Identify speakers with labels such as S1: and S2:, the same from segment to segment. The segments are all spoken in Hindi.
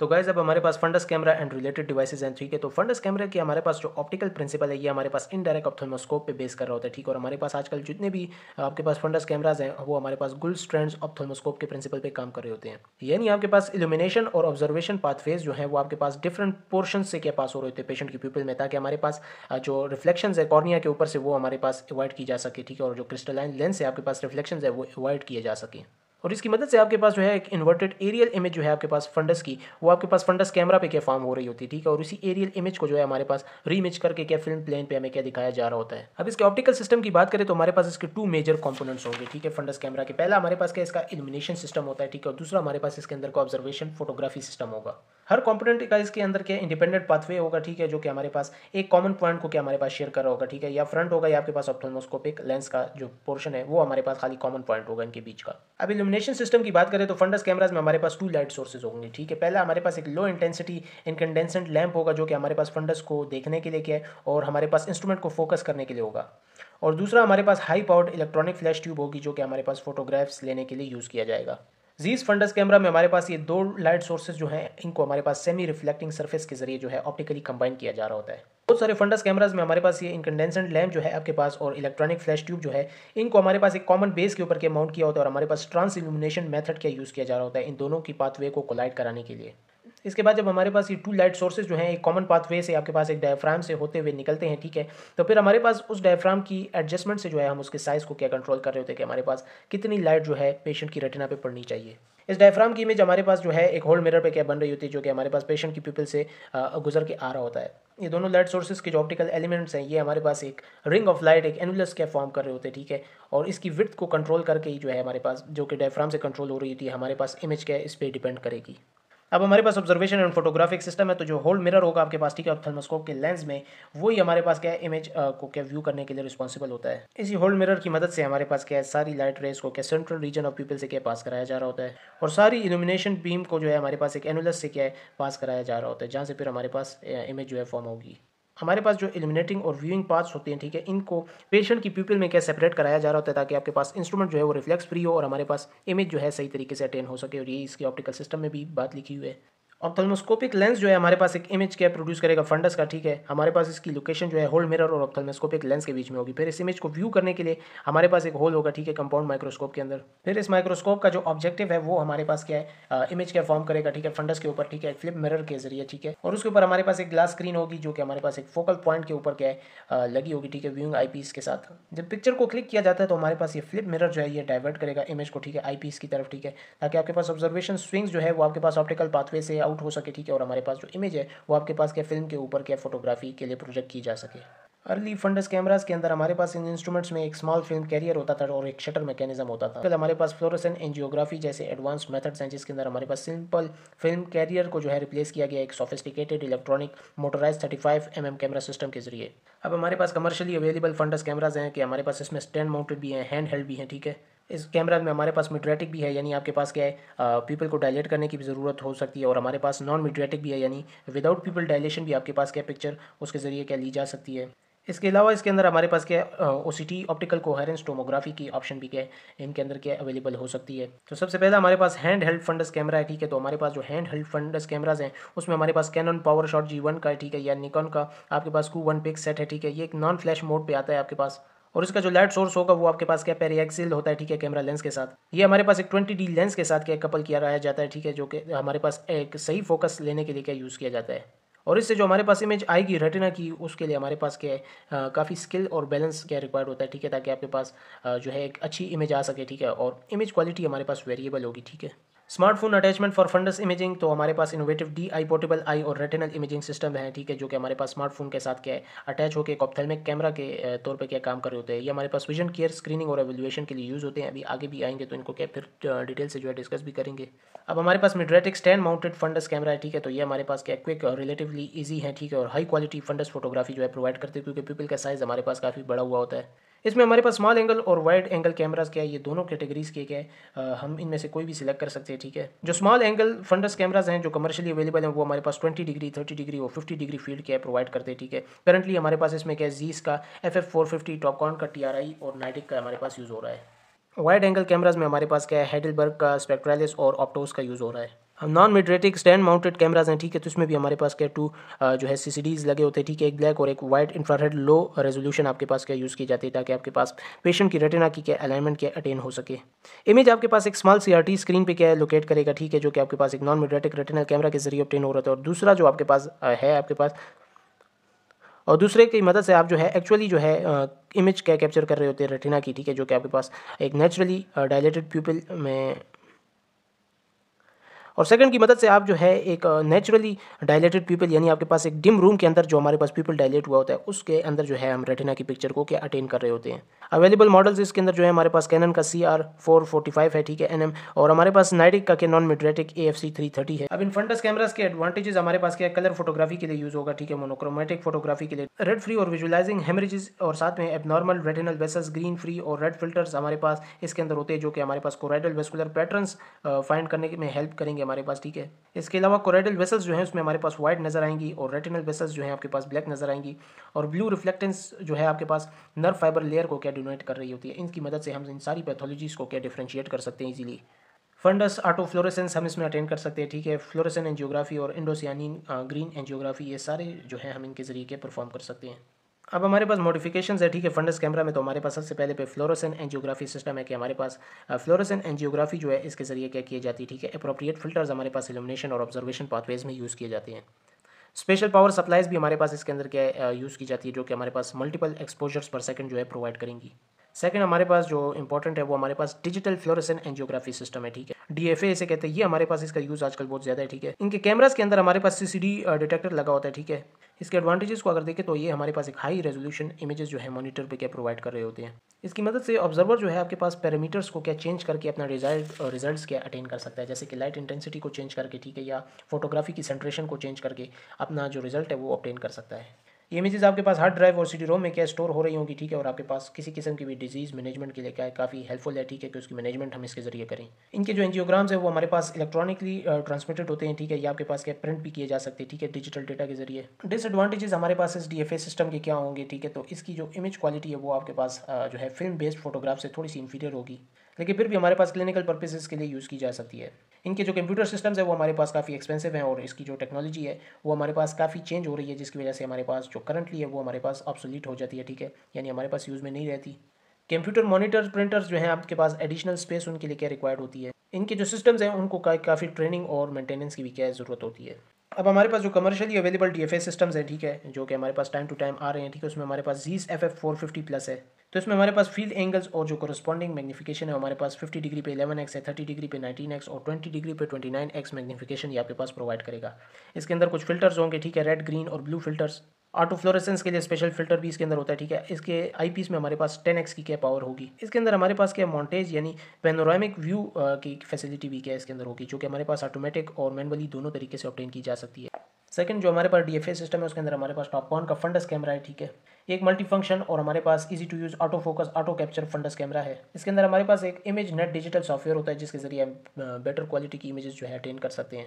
S1: तो गाइज अब हमारे पास fundus camera and related devices हैं ठीक है तो फंडस कैमरा की हमारे पास जो ऑप्टिकल प्रिंसिपल है ये हमारे पास इनडायरेक्ट ऑप्थोमोस्कोप पे बेस कर रहा होता है ठीक और हमारे पास आजकल जितने भी आपके पास फंडस कैमराज हैं वो हमारे पास गुल स्ट्रेंड्स ऑप्थोमोस्कोप के प्रिंसिपल पे काम कर रहे होते हैं यानी आपके पास इल्यूमिनेशन और ऑब्जर्वेशन पाथवेज जो है वो आपके पास डिफरेंट पोर्शन से क्या पास हो रहे होते हैं पेशेंट की पीपल में ताकि हमारे पास जो रिफ्लेक्शन है कॉर्निया के ऊपर से वो हमारे पास अवॉइड की जा सके ठीक है और जो क्रिस्टलाइन लेंस है आपके पास रिफ्लेक्शन है वो अवॉइड किए जा सके और इसकी मदद से आपके पास जो है एक इन्वर्टेड एरियल इमेज जो है आपके पास फंडस की वो आपके पास फंडस कैमरा पे क्या फॉर्म हो रही होती है ठीक है और इसी एरियल इमेज को जो है हमारे पास रीमेज करके क्या फिल्म प्लेन पे हमें क्या दिखाया जा रहा होता है अब इसके ऑप्टिकल सिस्टम की बात करें तो हमारे पास इसके टू मेजर कॉम्पोनेट्स होंगे ठीक है फंडस कैमरा के पहला हमारे पास क्या इसका इलिमिनेशन सिस्टम होता है ठीक है और दूसरा हमारे पास इसके अंदर का ऑब्जर्वेशन फोटोग्राफी सिस्टम होगा हर कॉम्पोनेंट का इसके अंदर क्या इंडिपेंडेंट पाथवे होगा ठीक है जो कि हमारे पास एक कॉमन पॉइंट को क्या हमारे पास शेयर कर रहा होगा ठीक है या फ्रंट होगा या आपके पास ऑप्टोमोस्कोपिक लेंस का जो पोर्शन है वो हमारे पास खाली कॉमन पॉइंट होगा इनके बीच का अब इलिमिनेशन इल्यूमिनेशन सिस्टम की बात करें तो फंडस कैमराज में हमारे पास टू लाइट सोर्सेज होंगे ठीक है पहला हमारे पास एक लो इंटेंसिटी इनकंडेंसेंट लैंप होगा जो कि हमारे पास फंडस को देखने के लिए क्या है और हमारे पास इंस्ट्रूमेंट को फोकस करने के लिए होगा और दूसरा हमारे पास high powered electronic flash tube होगी जो कि हमारे पास फोटोग्राफ्स लेने के लिए यूज़ किया जाएगा जीस फंडस कैमरा में हमारे पास ये दो लाइट सोर्सेज जो हैं इनको हमारे पास सेमी रिफ्लेक्टिंग सरफेस के जरिए जो है ऑप्टिकली कंबाइन किया जा रहा होता है बहुत सारे फंडस कैमराज में हमारे पास ये इनकंडेंसेंट लैम्प जो है आपके पास और इलेक्ट्रॉनिक फ्लैश ट्यूब जो है इनको हमारे पास एक कॉमन बेस के ऊपर के माउंट किया होता है और हमारे पास ट्रांस इल्यूमिनेशन मेथड का यूज़ किया जा रहा होता है इन दोनों की पाथवे को कोलाइड कराने के लिए इसके बाद जब हमारे पास ये टू लाइट सोर्सेज जो हैं एक कॉमन पाथवे से आपके पास एक डायफ्राम से होते हुए निकलते हैं ठीक है तो फिर हमारे पास उस डायफ्राम की एडजस्टमेंट से जो है हम उसके साइज़ को क्या कंट्रोल कर रहे होते हैं कि हमारे पास कितनी लाइट जो है पेशेंट की रेटिना पे पड़नी चाहिए इस डायफ्राम की इमेज हमारे पास जो है एक होल मिरर पे क्या बन रही होती है जो कि हमारे पास पेशेंट की पीपल से गुजर के आ रहा होता है ये दोनों लाइट सोर्सेज के जो ऑप्टिकल एलिमेंट्स हैं ये हमारे पास एक रिंग ऑफ लाइट एक एनुलस क्या फॉर्म कर रहे होते हैं ठीक है और इसकी विथ को कंट्रोल करके ही जो है हमारे पास जो कि डायफ्राम से कंट्रोल हो रही होती है हमारे पास इमेज क्या है इस पर डिपेंड करेगी अब हमारे पास ऑब्जर्वेशन एंड फोटोग्राफिक सिस्टम है तो जो होल्ड मिरर होगा आपके पास ठीक है थर्मोस्कोप के लेंस में वही हमारे पास क्या है इमेज को क्या व्यू करने के लिए रिस्पॉन्सिबल होता है इसी होल्ड मिरर की मदद से हमारे पास क्या है सारी लाइट रेस को क्या सेंट्रल रीजन ऑफ पीपल से क्या पास कराया जा रहा होता है और सारी इल्यूमिनेशन बीम को जो है हमारे पास एक एनुलस से क्या है पास कराया जा रहा होता है जहाँ से फिर हमारे पास इमेज जो है फॉर्म होगी हमारे पास जो एलिमिनेटिंग और व्यूइंग पार्ट्स होते हैं ठीक है इनको पेशेंट की पीपल में क्या सेपरेट कराया जा रहा होता है ताकि आपके पास इंस्ट्रूमेंट जो है वो रिफ्लेक्स फ्री हो और हमारे पास इमेज जो है सही तरीके से अटेन हो सके और ये इसके ऑप्टिकल सिस्टम में भी बात लिखी हुई है ऑप्थोलमोस्कोपिक लेंस जो है हमारे पास एक इमेज क्या प्रोड्यूस करेगा फंडस का ठीक है हमारे पास इसकी लोकेशन जो है होल मिरर और ऑप्थोलमोस्कोपिक लेंस के बीच में होगी फिर इस इमेज को व्यू करने के लिए हमारे पास एक होल होगा ठीक है कंपाउंड माइक्रोस्कोप के अंदर फिर इस माइक्रोस्कोप का जो ऑब्जेक्टिव है वो हमारे पास क्या है इमेज क्या फॉर्म करेगा ठीक है फंडस के ऊपर ठीक है फ्लिप मिरर के जरिए ठीक है और उसके ऊपर हमारे पास एक ग्लास स्क्रीन होगी जो कि हमारे पास एक फोकल पॉइंट के ऊपर क्या है लगी होगी ठीक है व्यूंग आई के साथ जब पिक्चर को क्लिक किया जाता है तो हमारे पास ये फ्लिप मिरर जो है ये डाइवर्ट करेगा इमेज को ठीक है आई की तरफ ठीक है ताकि आपके पास ऑब्जर्वेशन स्विंग्स जो है वो आपके पास ऑप्टिकल पाथवे से आउट आउट हो सके ठीक है और हमारे पास जो इमेज है वो आपके पास क्या फिल्म के ऊपर क्या फोटोग्राफी के लिए प्रोजेक्ट की जा सके अर्ली फंडस कैमराज के अंदर हमारे पास इन इंस्ट्रूमेंट्स में एक स्मॉल फिल्म कैरियर होता था और एक शटर मैकेनिज्म होता था कल हमारे पास फ्लोरेसेंट एंजियोग्राफी जैसे एडवांस मेथड्स हैं जिसके अंदर हमारे पास सिंपल फिल्म कैरियर को जो है रिप्लेस किया गया एक sophisticated electronic motorize thirty five M camera system के जरिए अब हमारे पास कमर्शियली अवेलेबल फंडस कैमराज हैं कि हमारे पास इसमें स्टैंड माउंटेड भी हैं हैंड हेल्ड भी हैं ठीक है इस कैमरा में हमारे पास मीडियाटिक भी है यानी आपके पास क्या है पीपल को डायलेट करने की भी ज़रूरत हो सकती है और हमारे पास नॉन मीडियाटिक भी है यानी विदाउट पीपल डायलेशन भी आपके पास क्या पिक्चर उसके ज़रिए क्या ली जा सकती है इसके अलावा इसके अंदर हमारे पास क्या O C T optical coherence tomography की ऑप्शन भी क्या है इनके अंदर क्या अवेलेबल हो सकती है तो सबसे पहला हमारे पास हैंड हेल्ड फंडस कैमरा है ठीक है तो हमारे पास जो हैंड हेल्ड फंडस कैमराज हैं उसमें हमारे पास Canon PowerShot G one का ठीक है या निकॉन का आपके पास कू वन पिक सेट है ठीक है ये एक नॉन फ्लैश मोड पर आता है आपके पास और इसका जो लाइट सोर्स होगा वो आपके पास क्या एक्सिल होता है ठीक है कैमरा लेंस के साथ ये हमारे पास एक ट्वेंटी डी लेंस के साथ क्या कपल किया रहा जाता है ठीक है जो कि हमारे पास एक सही फोकस लेने के लिए क्या यूज़ किया जाता है और इससे जो हमारे पास इमेज आएगी रेटिना की उसके लिए हमारे पास क्या है काफ़ी स्किल और बैलेंस क्या रिक्वायर्ड होता है ठीक है ताकि आपके पास आ, जो है एक अच्छी इमेज आ सके ठीक है और इमेज क्वालिटी हमारे पास वेरिएबल होगी ठीक है smartphone attachment for fundus imaging तो हमारे पास innovative D eye portable eye और रेटिनल इमेजिंग सिस्टम है ठीक है जो कि हमारे पास स्मार्टफोन के साथ क्या है अटैच होकर ऑप्थेलमिक कैमरा के तौर पे क्या काम कर रहे होते हैं ये हमारे पास विजन केयर स्क्रीनिंग और एवेल्युएशन के लिए यूज़ होते हैं अभी आगे भी आएंगे तो इनको क्या फिर डिटेल से जो है डिस्कस भी करेंगे अब हमारे पास mydriatic stand mounted fundus camera है ठीक है तो ये हमारे पास क्या क्विक और रिलेटिवली ईजी है ठीक है और हाई क्वालिटी फंडस फोटोग्राफी जो है प्रोवाइड करते हैं क्योंकि पीपल का साइज़ हमारे पास काफ़ी बड़ा हुआ होता है इसमें हमारे पास स्मॉल एंगल और वाइड एंगल कैमराज क्या है ये दोनों कैटेगरीज क्या है हम इनमें से कोई भी सिलेक्ट कर सकते हैं ठीक है जो स्मॉल एंगल फंडस कैमराज हैं जो कमर्शियली अवेलेबल हैं वो हमारे पास ट्वेंटी डिग्री थर्टी डिग्री और फिफ्टी डिग्री फील्ड क्या है प्रोवाइड करते हैं ठीक है करंटली हमारे पास इसमें क्या है जीस का F F four fifty Topcon का टी आर आई और नाइटिक का हमारे पास यूज़ हो रहा है वाइड एंगल कैमराज में हमारे पास क्या है हेडलबर्ग का स्पेक्ट्रेलिस और ऑप्टोस का यूज़ हो रहा है non mydriatic stand mounted cameras हैं ठीक है तो इसमें भी हमारे पास क्या टू जो है सी लगे होते हैं ठीक है एक ब्लैक और एक वाइट इंफ्रारेड लो रेजोल्यूशन आपके पास क्या यूज़ की जाती है ताकि आपके पास पेशेंट की रेटिना की क्या अलाइनमेंट क्या अटेन हो सके इमेज आपके पास एक स्मॉल सी स्क्रीन पर क्या लोकेट करेगा ठीक है जो कि आपके पास एक नॉन मिडरेटिक रेटिनल कैमरा के जरिए अपटेन हो रहा था और दूसरा जो आपके पास है आपके पास और दूसरे की मदद से आप जो है एक्चुअली जो है इमेज क्या कैप्चर कर रहे होते हैं रेटिना की ठीक है जो कि आपके पास एक नेचुरली डायलेटेड प्यूपल में और सेकंड की मदद से आप जो है एक नेचुरली डायलेटेड पीपल यानी आपके पास एक डिम रूम के अंदर जो हमारे पास पीपल डायलेट हुआ होता है उसके अंदर जो है हम रेटिना की पिक्चर को क्या अटेन कर रहे होते हैं अवेलेबल मॉडल्स इसके अंदर जो है हमारे पास कैनन का सी आर फोर्टी फाइव है ठीक है एन एम और हमारे पास नाइटिक का non mydriatic A F C three thirty है अब इन फंडस कैमराज के एडवांटेजेस हमारे पास क्या कलर फोटोग्राफी के लिए यूज होगा ठीक है मोनोक्रोमेटिक फोटोग्राफी के लिए रेड फ्री और विजुलाइजिंग हेमरेजेस और साथ में abnormal retinal vessels green free और रेड फिल्टर्स हमारे पास इसके अंदर होते हैं जो कि हमारे पास कोराइडल वेस्कुलर पैटर्न्स फाइंड करने में हेल्प करेंगे आएंगी हमारे पास ठीक है इसके अलावा कोरेडल वेसल्स जो है उसमें हमारे पास वाइट नजर आएंगी और रेटिनल वेसल्स जो है आपके पास ब्लैक नजर आएंगी और ब्लू रिफ्लेक्टेंस जो है आपके पास नर्व फाइबर लेयर को क्या डोनेट कर रही होती है इनकी मदद से हम इन सारी पैथोलॉजीज़ को क्या डिफ्रेंशिएट कर सकते हैं इजीली फंडस आटोफ्लोरेसेंस हम इसमें अटेंड कर सकते हैं ठीक है फ्लोरेसन एनजियोग्राफी और इंडोसियानी ग्रीन एनजियोग्राफी ये सारे जो है हम इनके ज़रिए परफॉर्म कर सकते हैं अब हमारे पास मॉडिफिकेशन है ठीक है फंडस कैमरा में तो हमारे पास सबसे पहले पे फ्लोरोसन एंजियोग्राफी सिस्टम है कि हमारे पास फ्लोरोसन एंजियोग्राफी जो है इसके ज़रिए क्या किए जाती है ठीक है अप्रोप्रिएट फिल्टर्स हमारे पास इल्यूमिनेशन और ऑब्जर्वेशन पाथवेज में यूज़ किए जाते हैं स्पेशल पावर सप्लाइज भी हमारे पास इसके अंदर क्या यूज़ की जाती है जो कि हमारे पास मल्टीपल एक्सपोजर्स पर सेकंड जो है प्रोवाइड करेंगी सेकेंड हमारे पास जो इंपॉर्टेंट है वो हमारे पास डिजिटल फ्लोरेसन एनजियोग्राफी सिस्टम है ठीक है डीएफए इसे कहते हैं ये हमारे पास इसका यूज़ आजकल बहुत ज़्यादा है ठीक है इनके कैमरास के अंदर हमारे पास सीसीडी डिटेक्टर लगा होता है ठीक है इसके एडवांटेजेस को अगर देखें तो ये हमारे पास एक हाई रेजोल्यूशन इमेजेस जो है मॉनिटर पे क्या प्रोवाइड कर रहे होते हैं इसकी मदद से ऑब्जर्वर जो है आपके पास पैरामीटर्स को क्या चेंज करके अपना रिजल्ट रिजल्ट्स क्या अटेन कर सकता है जैसे कि लाइट इंटेंसिटी को चेंज करके ठीक है या फोटोग्राफी की सेंट्रेशन को चेंज करके अपना जो रिजल्ट है वो अपटेन कर सकता है इमेजेस आपके पास हार्ड ड्राइव और सीडी रोम में क्या स्टोर हो रही होंगी ठीक है और आपके पास किसी किस्म की भी डिजीज़ मैनेजमेंट के लिए क्या है काफ़ी हेल्पफुल है ठीक है कि उसकी मैनेजमेंट हम इसके जरिए करें इनके जो एनजियोग्राम्स है वो हमारे पास इलेक्ट्रॉनिकली ट्रांसमिटेड होते हैं ठीक है ये आपके पास क्या प्रिंट भी किए जा सकते हैं ठीक है डिजिटल डेटा के जरिए डिसएडवांटेजेस हमारे पास इस डी सिस्टम के क्या होंगे ठीक है तो इसकी जो इमेज क्वालिटी है वो आपके पास जो है फिल्म बेस्ड फोटोग्राफ से थोड़ी सी इंफीरियर होगी लेकिन फिर भी हमारे पास क्लिनिकल पर्पजेज़ के लिए यूज़ की जा सकती है इनके जो कंप्यूटर सिस्टम्स है वो हमारे पास काफ़ी एक्सपेंसिव हैं और इसकी जो टेक्नोलॉजी है वो हमारे पास काफ़ी चेंज हो रही है जिसकी वजह से हमारे पास जो करंटली है वो हमारे पास ऑब्सोलीट हो जाती है ठीक है यानी हमारे पास यूज़ में नहीं रहती कंप्यूटर मॉनिटर प्रिंटर्स जो हैं आपके पास एडिशनल स्पेस उनके लिए क्या रिक्वायर्ड होती है इनके जो सिस्टम्स हैं उनको का, काफ़ी ट्रेनिंग और मेंटेनेंस की भी क्या ज़रूरत होती है अब हमारे पास जो commercially available D F systems हैं ठीक है जो कि हमारे पास टाइम टू टाइम आ रहे हैं ठीक है उसमें हमारे पास Zeiss F F four fifty plus है तो इसमें हमारे पास फील्ड एंगल्स और जो कॉरस्पॉन्डिंग मैग्नीफिकेशन है हमारे पास 50 डिग्री पे 11x है 30 डिग्री पे 19x और 20 डिग्री पे 29x मैग्नीफिकेशन ये आपके पास प्रोवाइड करेगा इसके अंदर कुछ फिल्टर्स होंगे ठीक है रेड ग्रीन और ब्लू फिल्टर्स ऑटो फ्लोरेसेंस के लिए स्पेशल फिल्टर भी इसके अंदर होता है ठीक है इसके आईपीस में हमारे पास 10x की क्या पावर होगी इसके अंदर हमारे पास क्या मॉन्टेज यानी पेनोरामिक व्यू की फैसिलिटी भी क्या इसके अंदर होगी जो कि हमारे पास ऑटोमेटिक और मैनुअली दोनों तरीके से ऑप्टेन की जा सकती है सेकंड जो हमारे पास डी सिस्टम है उसके अंदर हमारे पास टॉप का फंडस कैमरा है ठीक है एक मल्टी फंक्शन और हमारे पास easy to use auto focus auto capture fundus camera है इसके अंदर हमारे पास एक इमेज नेट डिजिटल सॉफ्टवेयर होता है जिसके जरिए हम बेटर क्वालिटी की इमेजेस जो है अटेन कर सकते हैं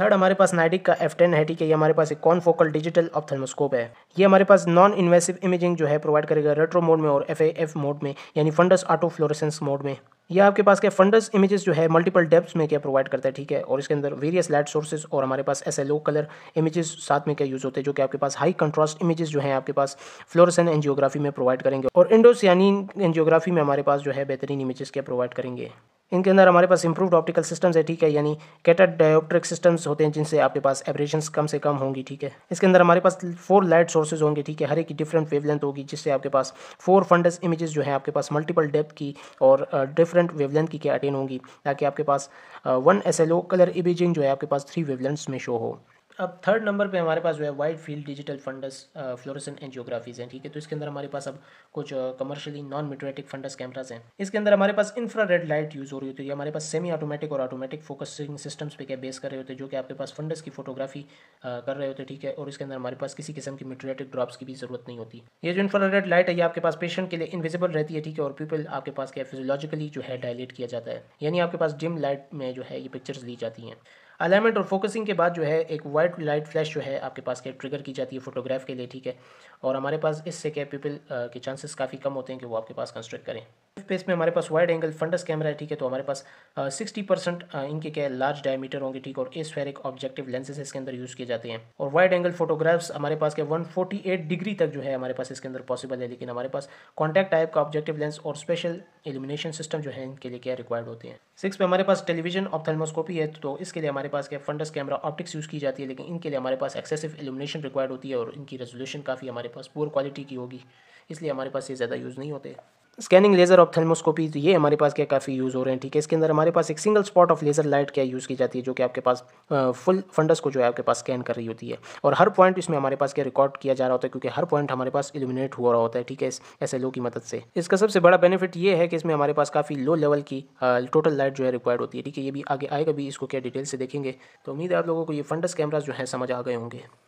S1: थर्ड हमारे पास नाइडिक का एफ टेन है ठीक है ये हमारे पास एक कॉन फोकल डिजिटल ऑप्थर्मोस्कोप है ये हमारे पास नॉन इन्वेसिव इमेजिंग जो है प्रोवाइड करेगा रेट्रो मोड में और एफ ए एफ मोड में यानी फंडस ऑटो फ्लोरेसेंस मोड में ये आपके पास क्या फंडस इमेजेस जो है मल्टीपल डेप्स में क्या प्रोवाइड करता है ठीक है और इसके अंदर वेरियस लाइट सोर्सेज और हमारे पास ऐसे लो कलर इमेजेस साथ में क्या यूज़ होते हैं जो कि आपके पास हाई कंट्रास्ट इमेजेस जो है आपके पास फ्लोरसन एनजियोग्राफी में प्रोवाइड करेंगे और इंडोस यानी एनजियोग्राफी में हमारे पास जो है बेहतरीन इमेजेस क्या प्रोवाइड करेंगे इनके अंदर हमारे पास इंप्रूव्ड ऑप्टिकल सिस्टम्स है ठीक है यानी कैटर डायोप्ट्रिक सिस्टम्स होते हैं जिनसे आपके पास एवरेशन कम से कम होंगी ठीक है इसके अंदर हमारे पास फोर लाइट सोर्सेज होंगे ठीक है हर एक डिफरेंट वेवलेंथ होगी जिससे आपके पास फोर फंडस इमेजेस जो है आपके पास मल्टीपल डेप्थ की और डिफरेंट वेवलेंथ की क्या अटेन होंगी ताकि आपके पास वन एस कलर इमेजिंग जो है आपके पास थ्री वेवलेंथ्स में शो हो अब थर्ड नंबर पे हमारे पास जो है wide field digital fundus angiographies हैं ठीक है तो इसके अंदर हमारे पास अब कुछ commercially non mydriatic fundus cameras हैं इसके अंदर हमारे पास रेड लाइट यूज़ हो रही होती है हमारे पास सेमी ऑटोमेटिक और ऑटोमेटिक फोकसिंग सिस्टम्स पे क्या बेस कर रहे होते हैं जो कि आपके पास फंडस की फोटोग्राफी कर रहे होते ठीक है और इसके अंदर हमारे पास किसी किस्म की मीटोरेटिक ड्रॉप्स की भी जरूरत नहीं होती ये जो रेड लाइट है ये आपके पास पेशेंट के लिए इनविजिबल रहती है ठीक है और पीपल आपके पास क्या फिजियोलॉजिकली जो है डायलेट किया जाता है यानी आपके पास डिम लाइट में जो है ये पिक्चर्स ली जाती हैं अलाइनमेंट और फोकसिंग के बाद जो है एक वाइट लाइट फ्लैश जो है आपके पास के ट्रिगर की जाती है फोटोग्राफ के लिए ठीक है और हमारे पास इससे क्या पीपल के चांसेस काफ़ी कम होते हैं कि वो आपके पास कंस्ट्रक्ट करें फेस में हमारे पास वाइड एंगल फंडस कैमरा है ठीक है तो हमारे पास सिक्सटी परसेंट इनके क्या है लार्ज डायमीटर होंगे ठीक और एस्फेरिक ऑब्जेक्टिव लेंसेज इसके अंदर यूज़ किए जाते हैं और वाइड एंगल फोटोग्राफ्स हमारे पास के एट डिग्री तक जो है हमारे पास इसके अंदर पॉसिबल है लेकिन हमारे पास कॉन्टैक्ट टाइप का ऑब्जेक्टिव लेंस और स्पेशल एलिमिनेशन सिस्टम जो है इनके लिए क्या रिक्वायर्ड होते हैं सिक्स पे हमारे पास टेलीविजन ऑप्थेलमोस्कोपी है तो इसके लिए हमारे पास क्या फंडस कैमरा ऑप्टिक्स यूज़ की जाती है लेकिन इनके लिए हमारे पास एक्सेसिव एलिमिनेशन रिक्वायर्ड होती है और इनकी रेजोल्यूशन काफ़ी हमारे पास पुअर क्वालिटी की होगी इसलिए हमारे पास ये ज़्यादा यूज़ नहीं होते स्कैनिंग लेज़र ऑफ थर्मोस्कोपी तो ये हमारे पास क्या काफ़ी यूज़ हो रहे हैं ठीक है इसके अंदर हमारे पास एक single spot of laser light क्या यूज़ की जाती है जो कि आपके पास फुल फंडस को जो है आपके पास स्कैन कर रही होती है और हर पॉइंट इसमें हमारे पास क्या रिकॉर्ड किया जा रहा होता है क्योंकि हर पॉइंट हमारे पास इलिमिनेट हो रहा होता है ठीक है इस एस की मदद से इसका सबसे बड़ा बेनिफिट ये है कि इसमें हमारे पास काफ़ी लो लेवल की टोटल लाइट जो है रिक्वायर्ड होती है ठीक है ये भी आगे आएगा भी इसको क्या डिटेल से देखेंगे तो उम्मीद है आप लोगों को ये फंडस कैमराज जो है समझ आ गए होंगे